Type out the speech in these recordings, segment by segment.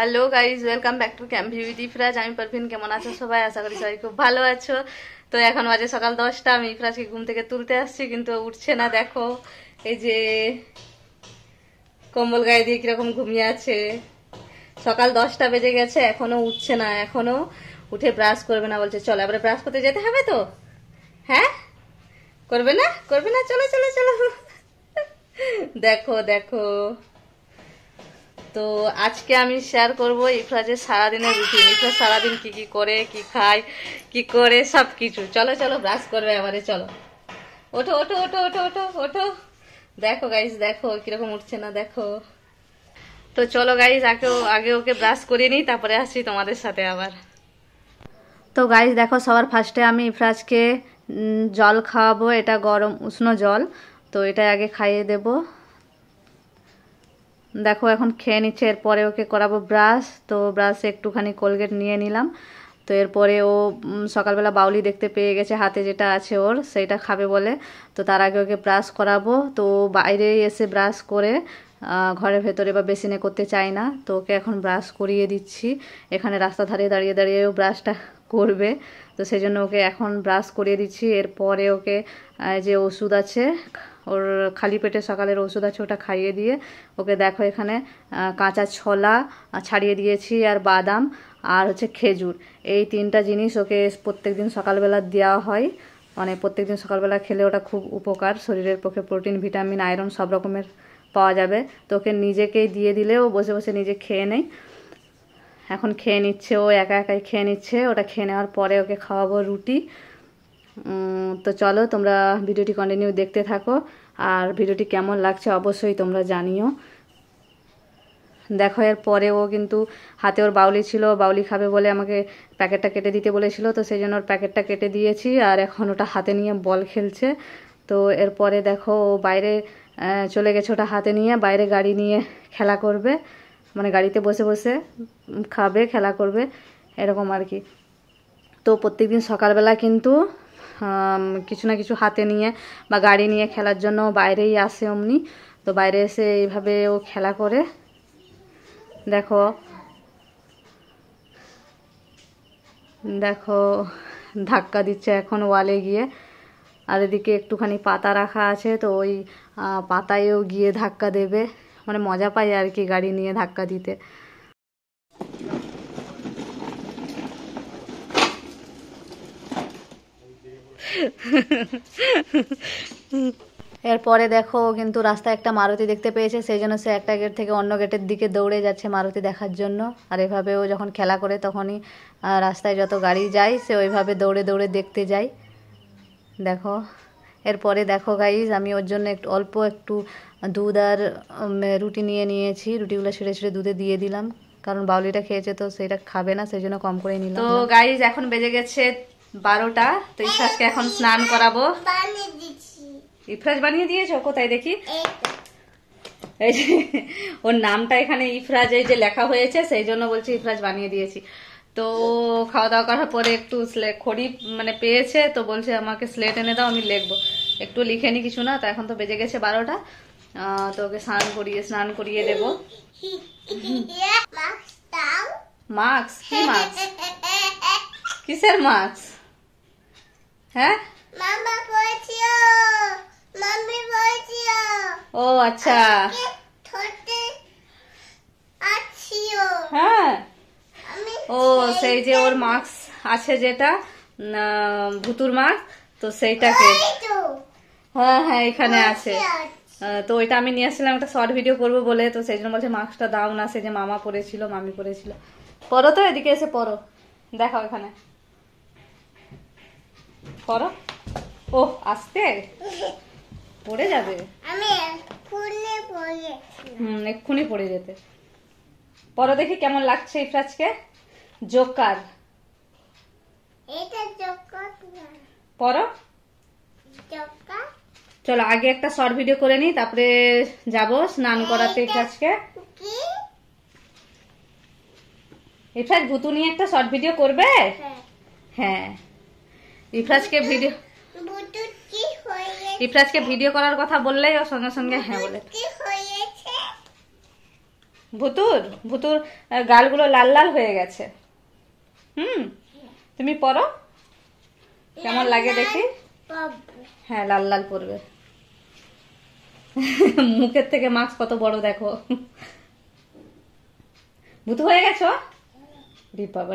Hello guys welcome back to camp beauty ফ্রাজ আমি পারভিন কেমন আছো সবাই আশা করি সবাই খুব ভালো আছো তো এখন বাজে সকাল দশটা আমি ফ্রাজকে ঘুম থেকে তুলতে আসছি কিন্তু উঠছে না দেখো এই যে কম্বল গায়ে দিয়ে কিরকম ঘুমিয়ে আছে সকাল দশটা বেজে গেছে এখনো উঠছে না এখনো উঠে ব্রাশ করবে না বলছে চলো এবারে ব্রাশ করতে যেতে হবে তো হ্যাঁ করবে না করবে না চলো চলো চলো দেখো দেখো তো আজকে আমি শেয়ার করবো ইফরাজের সারাদিনের রুটিন ইফরাজ সারাদিন কি কি করে কি খায় কি করে সব কিছু চলো চলো ব্রাশ করবে আমারে চলো ওঠো ওঠো ওঠো ওঠো ওঠো ওঠো দেখো গাইজ দেখো কিরকম উঠছে না দেখো তো চলো গাইজ আগে আগে ওকে ব্রাশ করিয়ে নিই তারপরে আসি তোমাদের সাথে আবার তো গাইজ দেখো সবার ফার্স্টে আমি ইফরাজকে জল খাওয়াবো এটা গরম উষ্ণ জল তো এটা আগে খাইয়ে দেবো দেখো এখন খেয়ে নিচ্ছে এরপরে ওকে করাবো ব্রাশ তো ব্রাশে একটুখানি কোলগেট নিয়ে নিলাম তো এরপরে ও সকালবেলা বাউলি দেখতে পেয়ে গেছে হাতে যেটা আছে ওর সেটা খাবে বলে তো তার আগে ওকে ব্রাশ করাবো তো বাইরে এসে ব্রাশ করে ঘরের ভেতরে বা বেসিনে করতে চায় না তো ওকে এখন ব্রাশ করিয়ে দিচ্ছি এখানে রাস্তা ধারে দাঁড়িয়ে দাঁড়িয়ে ও ব্রাশটা করবে তো সেই জন্য ওকে এখন ব্রাশ করিয়ে দিচ্ছি এরপরে ওকে যে ওষুধ আছে ওর খালি পেটে সকালের ওষুধ আছে ওটা খাইয়ে দিয়ে ওকে দেখো এখানে কাঁচা ছোলা ছাড়িয়ে দিয়েছি আর বাদাম আর হচ্ছে খেজুর এই তিনটা জিনিস ওকে প্রত্যেক দিন সকালবেলা দেওয়া হয় মানে প্রত্যেকদিন সকালবেলা খেলে ওটা খুব উপকার শরীরের পক্ষে প্রোটিন ভিটামিন আয়রন সব রকমের পাওয়া যাবে তো ওকে নিজেকেই দিয়ে দিলেও বসে বসে নিজে খেয়ে নেয় এখন খেয়ে নিচ্ছে ও একা একাই খেয়ে নিচ্ছে ওটা খেয়ে নেওয়ার পরে ওকে খাওয়াবো রুটি তো চলো তোমরা ভিডিওটি কন্টিনিউ দেখতে থাকো আর ভিডিওটি কেমন লাগছে অবশ্যই তোমরা জানিও দেখো এর পরে ও কিন্তু হাতে ওর বাউলি ছিল বাউলি খাবে বলে আমাকে প্যাকেটটা কেটে দিতে বলেছিল তো সেই জন্য ওর প্যাকেটটা কেটে দিয়েছি আর এখন ওটা হাতে নিয়ে বল খেলছে তো এরপরে দেখো ও বাইরে চলে গেছে ওটা হাতে নিয়ে বাইরে গাড়ি নিয়ে খেলা করবে মানে গাড়িতে বসে বসে খাবে খেলা করবে এরকম আর কি তো প্রত্যেকদিন সকালবেলা কিন্তু কিছু না কিছু হাতে নিয়ে বা গাড়ি নিয়ে খেলার জন্য বাইরেই আসে অমনি তো বাইরে এসে এইভাবে ও খেলা করে দেখো দেখো ধাক্কা দিচ্ছে এখন ওয়ালে গিয়ে আর এদিকে একটুখানি পাতা রাখা আছে তো ওই পাতায়ও গিয়ে ধাক্কা দেবে মানে মজা পায় আর কি গাড়ি নিয়ে ধাক্কা দিতে এরপরে দেখো কিন্তু রাস্তায় একটা মারুতি দেখতে পেয়েছে সেই জন্য সে একটা গেট থেকে অন্য গেটের দিকে দৌড়ে যাচ্ছে মারুতি দেখার জন্য আর এভাবে ও যখন খেলা করে তখনই রাস্তায় যত গাড়ি যায় সে ওইভাবে দৌড়ে দৌড়ে দেখতে যায় দেখো এরপরে দেখো গাইজ আমি ওর জন্য একটু অল্প একটু দুধ আর রুটি নিয়ে নিয়েছি রুটিগুলো ছেড়ে ছেড়ে দুধে দিয়ে দিলাম কারণ বাউলিটা খেয়েছে তো সেটা খাবে না সেই জন্য কম করে নিলাম তো গাইজ এখন বেজে গেছে বারোটা তো ইফরাজকে এখন স্নান করাবো ইফরাজ বানিয়ে দিয়েছ কোথায় দেখি এই যে ওর নামটা এখানে ইফরাজ এই যে লেখা হয়েছে সেই জন্য বলছি ইফরাজ বানিয়ে দিয়েছি তো খাওয়া দাওয়া করার পরে একটু খড়ি মানে পেয়েছে তো বলছে আমাকে স্লেট এনে দাও আমি লিখবো একটু লিখে নি কিছু না তো এখন তো বেজে গেছে বারোটা তো ওকে স্নান করিয়ে স্নান করিয়ে দেবো মাস্ক মাস্ক কিসের মাস্ক হ্যাঁ ও আচ্ছা হ্যাঁ ও সেই যে ওর মার্কস আছে যেটা ভুতুর মার্ক তো সেইটাকে হ্যাঁ হ্যাঁ এখানে আছে তো ওইটা আমি নিয়ে আসছিলাম একটা শর্ট ভিডিও করবো বলে তো সেই জন্য বলছে মাস্কটা দাও না সে যে মামা পরেছিল মামি পরেছিল পরো তো এদিকে এসে পরো দেখাও এখানে করো ও আস্তে পড়ে যাবে আমি এক্ষুনি পড়ে হুম এক্ষুনি পড়ে যেতে পরে দেখি কেমন লাগছে ইফরাজকে জোকার এটা জোকার পড়ো জোকার চলো আগে একটা শর্ট ভিডিও করে নিই তারপরে যাব স্নান করাতে ইফরাজকে ইফরাজ ভুতু নিয়ে একটা শর্ট ভিডিও করবে হ্যাঁ, হ্যাঁ। রিফ্রাজকে ভিডিও রিফ্রাজকে ভিডিও করার কথা বললেই ও সঙ্গে সঙ্গে হ্যাঁ বলে ভুতুর ভুতুর গালগুলো লাল লাল হয়ে গেছে হুম তুমি পরো কেমন লাগে দেখি হ্যাঁ লাল লাল পরবে মুখের থেকে মাস্ক কত বড় দেখো ভুতু হয়ে গেছো রে বাবা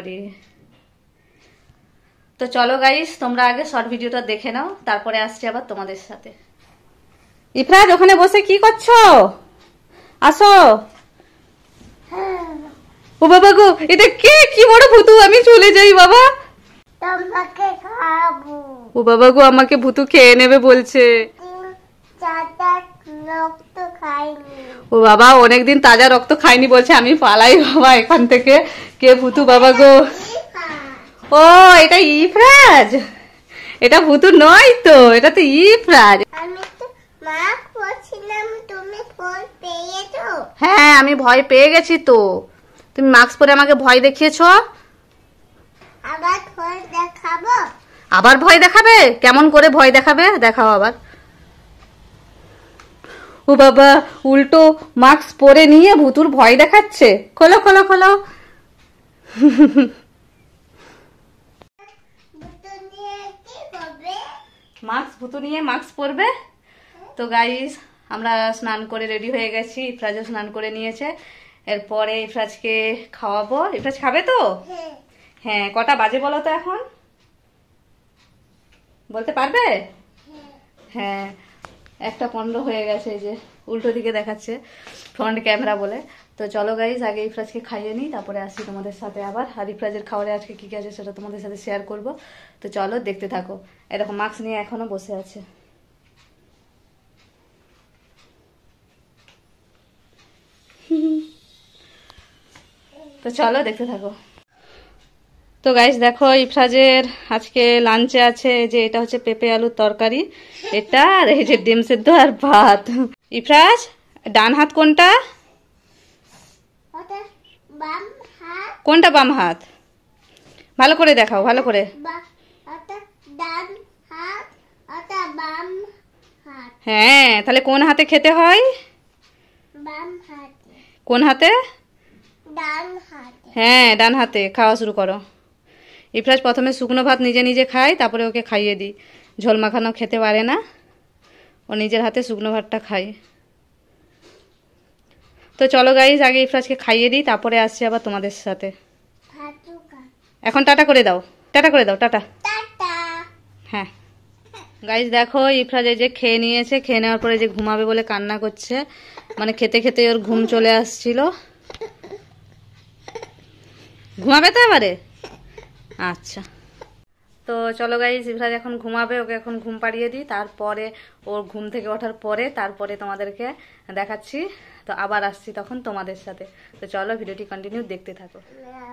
তো চলো গাইস তোমরা আগে শর্ট ভিডিওটা দেখে নাও তারপরে আসছি আবার তোমাদের সাথে ইফরাজ ওখানে বসে কি করছো আসো হ্যাঁ। ও বাবা গো এটা কে কি বড় ভুতু আমি চলে যাই বাবা তোমাকে খাবো ও বাবা গো আমাকে ভুতু খেয়ে নেবে বলছে ও বাবা অনেকদিন তাজা রক্ত খাইনি বলছে আমি পালাই বাবা এখান থেকে কে ভুতু বাবা গো ও এটা ইফরাজ এটা ভুতু নয় তো এটা তো ইফরাজ আমি তো মা তুমি ফোন পেয়েছো হ্যাঁ আমি ভয় পেয়ে গেছি তো তুমি মাস্ক পরে আমাকে ভয় দেখিয়েছো আবার ভয় দেখাবো আবার ভয় দেখাবে কেমন করে ভয় দেখাবে দেখাও আবার ও বাবা উল্টো মাস্ক পরে নিয়ে ভুতুর ভয় দেখাচ্ছে খোলো খোলো খোলো মাস্ক ভুতু নিয়ে মাস্ক পরবে তো গাইস আমরা স্নান করে রেডি হয়ে গেছি ইফরাজও স্নান করে নিয়েছে এরপরে ইফরাজকে খাওয়াবো ইফরাজ খাবে তো হ্যাঁ কটা বাজে বলো তো এখন বলতে পারবে হ্যাঁ একটা পণ্ড হয়ে গেছে এই যে উল্টো দিকে দেখাচ্ছে ফ্রন্ট ক্যামেরা বলে তো চলো গাইজ আগে ইফরাজকে খাইয়ে নিই তারপরে আসি তোমাদের সাথে আবার আর ইফরাজের খাবারে আজকে কী কী আছে সেটা তোমাদের সাথে শেয়ার করব তো চলো দেখতে থাকো এরকম মাস্ক নিয়ে এখনও বসে আছে তো চলো দেখতে থাকো তো গাইস দেখো ইফরাজের আজকে লাঞ্চে আছে যে এটা হচ্ছে পেঁপে আলুর তরকারি এটা আর এই যে ডিম সেদ্ধ আর ভাত ইফরাজ ডান হাত কোনটা কোনটা বাম হাত ভালো করে দেখাও ভালো করে হ্যাঁ তাহলে কোন হাতে খেতে হয় কোন হাতে হ্যাঁ ডান হাতে খাওয়া শুরু করো ইফরাজ প্রথমে শুকনো ভাত নিজে নিজে খায় তারপরে ওকে খাইয়ে দিই ঝোল মাখানো খেতে পারে না ও নিজের হাতে শুকনো ভাতটা খায় তো চলো গাইজ আগে ইফরাজকে খাইয়ে দিই তারপরে আসছি আবার তোমাদের সাথে এখন টাটা করে দাও টাটা করে দাও টাটা হ্যাঁ গাইজ দেখো ইফরাজ এই যে খেয়ে নিয়েছে খেয়ে নেওয়ার পরে যে ঘুমাবে বলে কান্না করছে মানে খেতে খেতে ওর ঘুম চলে আসছিল ঘুমাবে তো এবারে আচ্ছা তো চলো গাই শিবরাজ এখন ঘুমাবে ওকে এখন ঘুম পাড়িয়ে দিই তারপরে ওর ঘুম থেকে ওঠার পরে তারপরে তোমাদেরকে দেখাচ্ছি তো আবার আসছি তখন তোমাদের সাথে তো চলো ভিডিওটি কন্টিনিউ দেখতে থাকো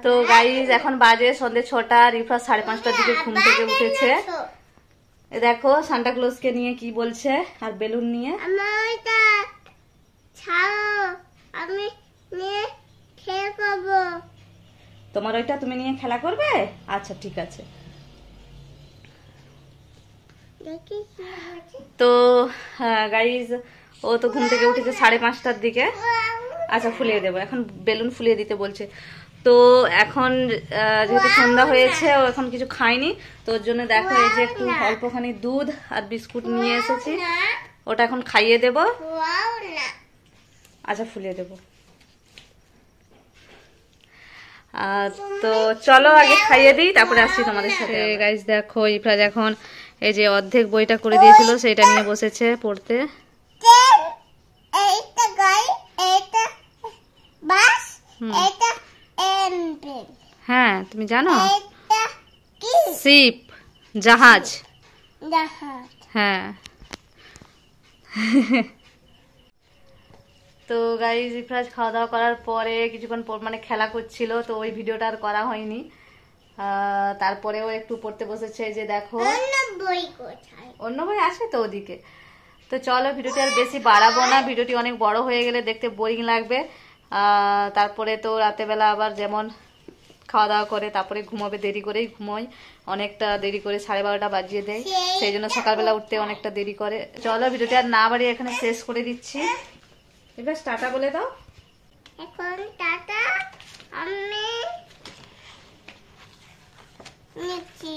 তো গাইজ এখন বাজে সন্ধে ছটা রিফা সাড়ে পাঁচটার দিকে ঘুম থেকে উঠেছে দেখো সান্টা নিয়ে কি বলছে আর বেলুন নিয়ে আমি খেয়ে তোমার ওইটা তুমি নিয়ে খেলা করবে আচ্ছা ঠিক আছে তো গাইজ হ্যাঁ, ও তো ঘুম থেকে উঠেছে সাড়ে পাঁচটার দিকে আচ্ছা ফুলিয়ে দেবো এখন বেলুন ফুলিয়ে দিতে বলছে তো এখন যেহেতু সন্ধ্যা হয়েছে ও এখন কিছু খায়নি তো ওর জন্য দেখো এই যে একটু অল্পখানি দুধ আর বিস্কুট নিয়ে এসেছি ওটা এখন খাইয়ে দেবো আচ্ছা ফুলিয়ে দেবো তো চলো আগে খাইয়ে দিই তারপরে আসছি তোমাদের সাথে গাইজ দেখো ইফরাজ এখন এই যে অর্ধেক বইটা করে দিয়েছিল সেটা নিয়ে বসেছে পড়তে হ্যাঁ তুমি জানো শিপ জাহাজ হ্যাঁ তো গাইজ ইফরাজ খাওয়া দাওয়া করার পরে কিছুক্ষণ মানে খেলা করছিল তো ওই ভিডিওটা আর করা হয়নি তারপরেও একটু পড়তে বসেছে যে দেখো অন্য বই আছে তো ওদিকে তো চলো ভিডিওটি আর বেশি বাড়াবো না ভিডিওটি অনেক বড় হয়ে গেলে দেখতে বোরিং লাগবে তারপরে তো রাতেবেলা আবার যেমন খাওয়া দাওয়া করে তারপরে ঘুমাবে দেরি করেই ঘুমোয় অনেকটা দেরি করে সাড়ে বারোটা বাজিয়ে দেয় সেই জন্য সকালবেলা উঠতে অনেকটা দেরি করে চলো ভিডিওটি আর না বাড়িয়ে এখানে শেষ করে দিচ্ছি এবার টাটা বলে দাও এখন টাটা আমি নিচ্ছি